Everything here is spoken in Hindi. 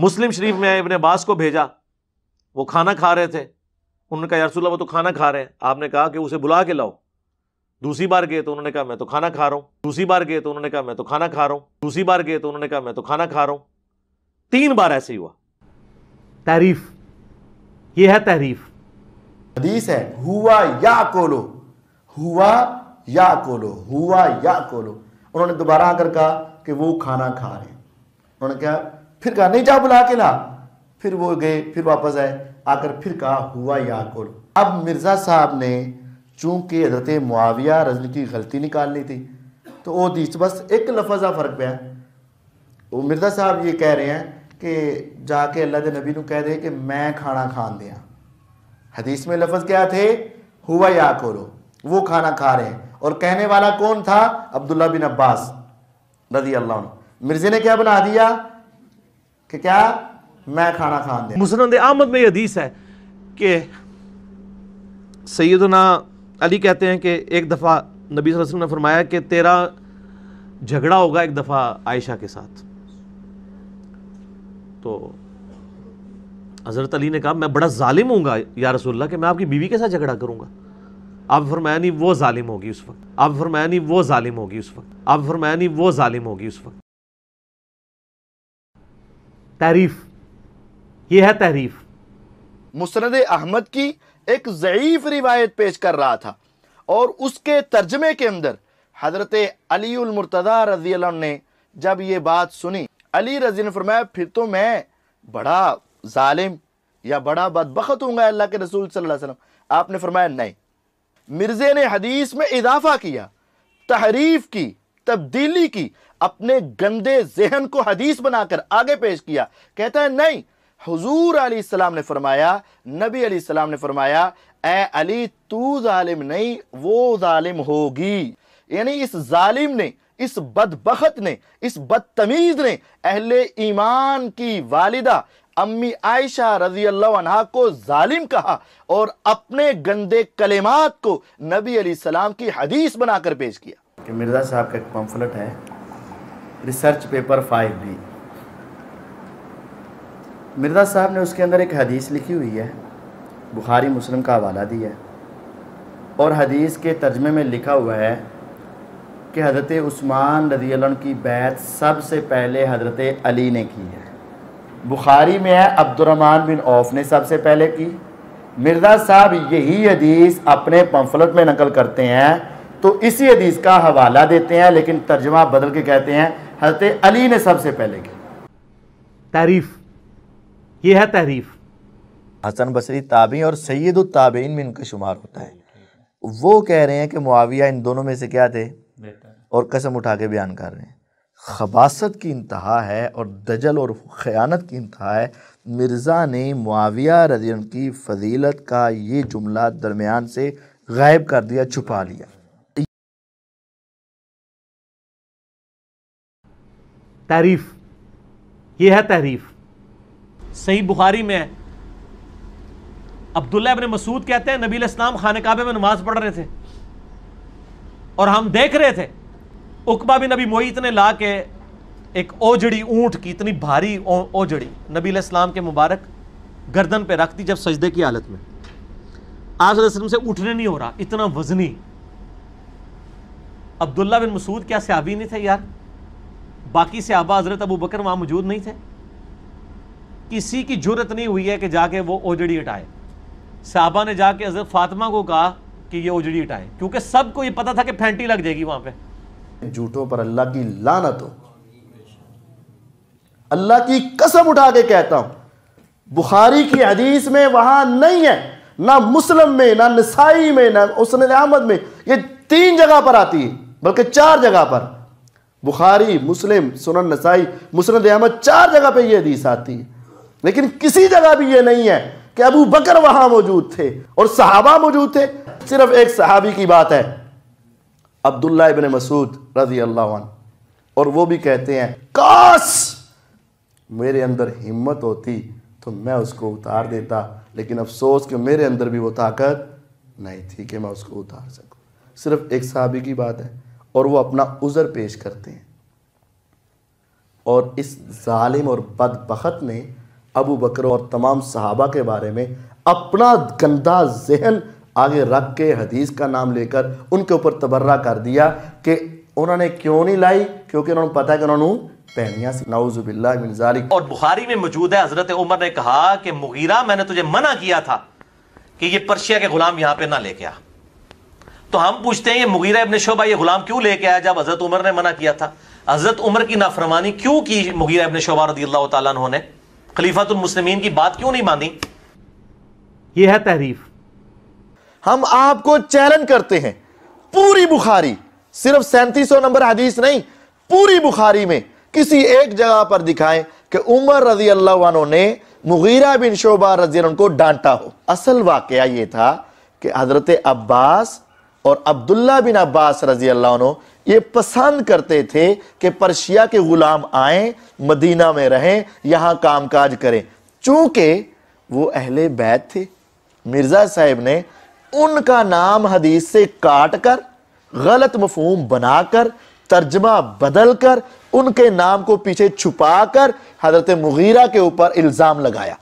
मुस्लिम शरीफ में इबन अब्बास को भेजा वो खाना खा रहे थे उन्होंने कहा यारसोल्ला वो तो खाना खा रहे हैं आपने कहा कि उसे बुला के लाओ दूसरी बार गए तो उन्होंने कहा मैं तो खाना खा रहा हूँ दूसरी बार गए तो उन्होंने कहा मैं तो खाना खा रहा हूँ दूसरी बार गए तो उन्होंने कहा मैं तो खाना खा रहा हूँ तीन बार ऐसे ही हुआ तारीफ ये है तारीफ हदीस है हुआ या कोलो हुआ या कोलो हुआ या कोलो उन्होंने दोबारा आकर कहा कि वो खाना खा रहे हैं उन्होंने कहा फिर कहा नहीं जा बुला के ला फिर वो गए फिर वापस आए आकर फिर कहा हुआ याकुल अब मिर्ज़ा साहब ने चूंकि हजरत मुआविया रजनी की गलती निकालनी थी तो वो दीच तो बस एक लफजा फ़र्क पे वो मिर्ज़ा साहब ये कह रहे हैं कि जाके अल्लाह के नबी कह दे कि मैं खाना खान दिया हदीस में लफज क्या थे हुआ या करो वो खाना खा रहे हैं और कहने वाला कौन था अब्दुल्ला बिन अब्बास रजी अल्लाह मिर्जे ने क्या बना दिया कि क्या मैं खाना खा दिया मुसरद अहमद में हदीस है कि सैदना अली कहते हैं कि एक दफ़ा नबी वसल्लम ने फरमाया कि तेरा झगड़ा होगा एक दफ़ा आयशा के साथ तो हज़रत अली ने कहा मैं बड़ा ालिम हूँगा या रसोल्ला कि मैं आपकी बीवी के साथ झगड़ा करूँगा आप फरमाया नहीं वो ालिम होगी उस वक्त आप फरमाया नहीं वो ालिम होगी उस वक्त आप फरमाया नहीं वो ालिम होगी उस वक्त तारीफ ये है तारीफ मुस्ंद अहमद की एक ज़यीफ़ रिवायत पेश कर रहा था और उसके तर्जमे के अंदर हज़रत अलीमरतदा रजी ने जब ये बात सुनी अली रजी ने फरमाया फिर तो मैं बड़ा ालिम या बड़ा बदबख्त हूँ अल्लाह के रसूल सल्लल्लाहु आपने फरमाया नहीं मिर्ज़े ने हदीस में इजाफ़ा किया तहरीफ़ की तब्दीली की अपने गंदे जहन को हदीस बनाकर आगे पेश किया कहता है नहीं हजूर सलाम ने फरमाया नबी सलाम ने फरमाया ए अली तू जालिम नहीं वो जालिम होगी यानी इस जालिम ने इस बदबखत ने इस बदतमीज़ ने अहले ईमान की वालिदा अम्मी आयशा रजी अल्लाह को जालिम कहा और अपने गंदे कलेमात को नबी सलाम की हदीस बनाकर पेश किया कि मिर्ज़ा साहब का एक पम्फलेट है research paper five B Mirza साहब ने उसके अंदर एक हदीस लिखी हुई है बुखारी मुस्लिम का हवाला दिया है और हदीस के तर्जमे में लिखा हुआ है कि हज़रत उस्मान रजी की बैत सबसे पहले हज़रत अली ने की है बुखारी में है अब्दुलरमान बिन औफ ने सबसे पहले की मिर्ज़ा साहब यही हदीस अपने पम्फलट में नकल करते हैं तो इसी हदीस का हवाला देते हैं लेकिन तर्जमा बदल के कहते हैं हजरत अली ने सबसे पहले की तारीफ ये है तारीफ हसन बसरी ताबी और सैद ताबीन में इनका शुमार होता है वो कह रहे हैं कि मुआविया इन दोनों में से क्या थे और कसम उठा के बयान कर रहे हैं खबासत की इंतहा है और दजल और ख़यानत की इंतहा है मिर्ज़ा ने मुआविया रजियन की फजीलत का ये जुमला दरमियान से गायब कर दिया छुपा लिया तारीफ ये है तारीफ सही बुखारी में अब्दुल्ला अपने मसूद कहते हैं नबी इस्लाम खान काबे में नमाज पढ़ रहे थे और हम देख रहे थे उकबा बिन नबी मोईत ने ला के एक ओजड़ी ऊंट की इतनी भारी ओजड़ी नबी इस्लाम के मुबारक गर्दन पे रख दी जब सजदे की हालत में आज वसलम से उठने नहीं हो रहा इतना वजनी अब्दुल्ला बिन मसूद क्या सियाबी नहीं थे यार बाकी से आबा हजरत अबू बकर वहां मौजूद नहीं थे किसी की जरूरत नहीं हुई है कि जाके वो ओजड़ी हटाए साहबा ने जाके हजरत फातिमा को कहा कि ये ओजड़ी हटाए क्योंकि सबको ये पता था कि फैंटी लग जाएगी वहां पे झूठों पर अल्लाह की लानत हो अल्लाह की कसम उठा के कहता हूं बुखारी की हदीस में वहां नहीं है ना मुस्लिम में ना नसाई में ना उसने अहमद में ये तीन जगह पर आती है बल्कि चार जगह पर बुखारी मुस्लिम सुनन नसाई मुसनद अहमद चार जगह पर यह हदीस आती है लेकिन किसी जगह भी ये नहीं है कि अबू बकर वहां मौजूद थे और सहाबा मौजूद थे सिर्फ एक सहाबी की बात है अब्दुल्ला इबन मसूद रजी अल्लाह और वो भी कहते हैं काश मेरे अंदर हिम्मत होती तो मैं उसको उतार देता लेकिन अफसोस कि मेरे अंदर भी वो ताकत नहीं थी कि मैं उसको उतार सकूं सिर्फ एक सहाबी की बात है और वो अपना उज़र पेश करते हैं और इस ालिम और बदबखत ने अबू बकर और तमाम सहाबा के बारे में अपना गंदा जहन आगे रख के हदीस का नाम लेकर उनके ऊपर तबर्रा कर दिया कि उन्होंने क्यों नहीं लाई क्योंकि उन्होंने पता है कि उन्होंने और बुखारी में मौजूद है हजरत उमर ने कहा कि मुगीरा मैंने तुझे मना किया था कि ये पर्शिया के गुलाम यहां पे ना लेके आ तो हम पूछते हैं ये मुगीरा इबन शोबा ये गुलाम क्यों लेके आया जब हजरत उमर ने मना किया था हजरत उमर की नाफरमानी क्यों की मुगीरा इबन शोबा रदी अल्लाह तला ने खलीफातमसलिमिन की बात क्यों नहीं मानी ये है तहरीफ हम आपको चैलेंज करते हैं पूरी बुखारी सिर्फ सैंतीस नंबर हदीस नहीं पूरी बुखारी में किसी एक जगह पर दिखाएं कि उमर रजी अल्लाह ने मुगीरा बिन शोबा रजी को डांटा हो असल वाकया ये था कि हजरत अब्बास और अब्दुल्ला बिन अब्बास रजी अल्लाह ये पसंद करते थे कि पर्शिया के ग़ुलाम आए मदीना में रहें यहाँ काम काज करें चूंकि वो अहले बैत थे मिर्ज़ा साहब ने उनका नाम हदीस से काट कर गलत मफहम बनाकर तर्जमा बदल कर उनके नाम को पीछे छुपा कर हज़रत मुगीरा के ऊपर इल्ज़ाम लगाया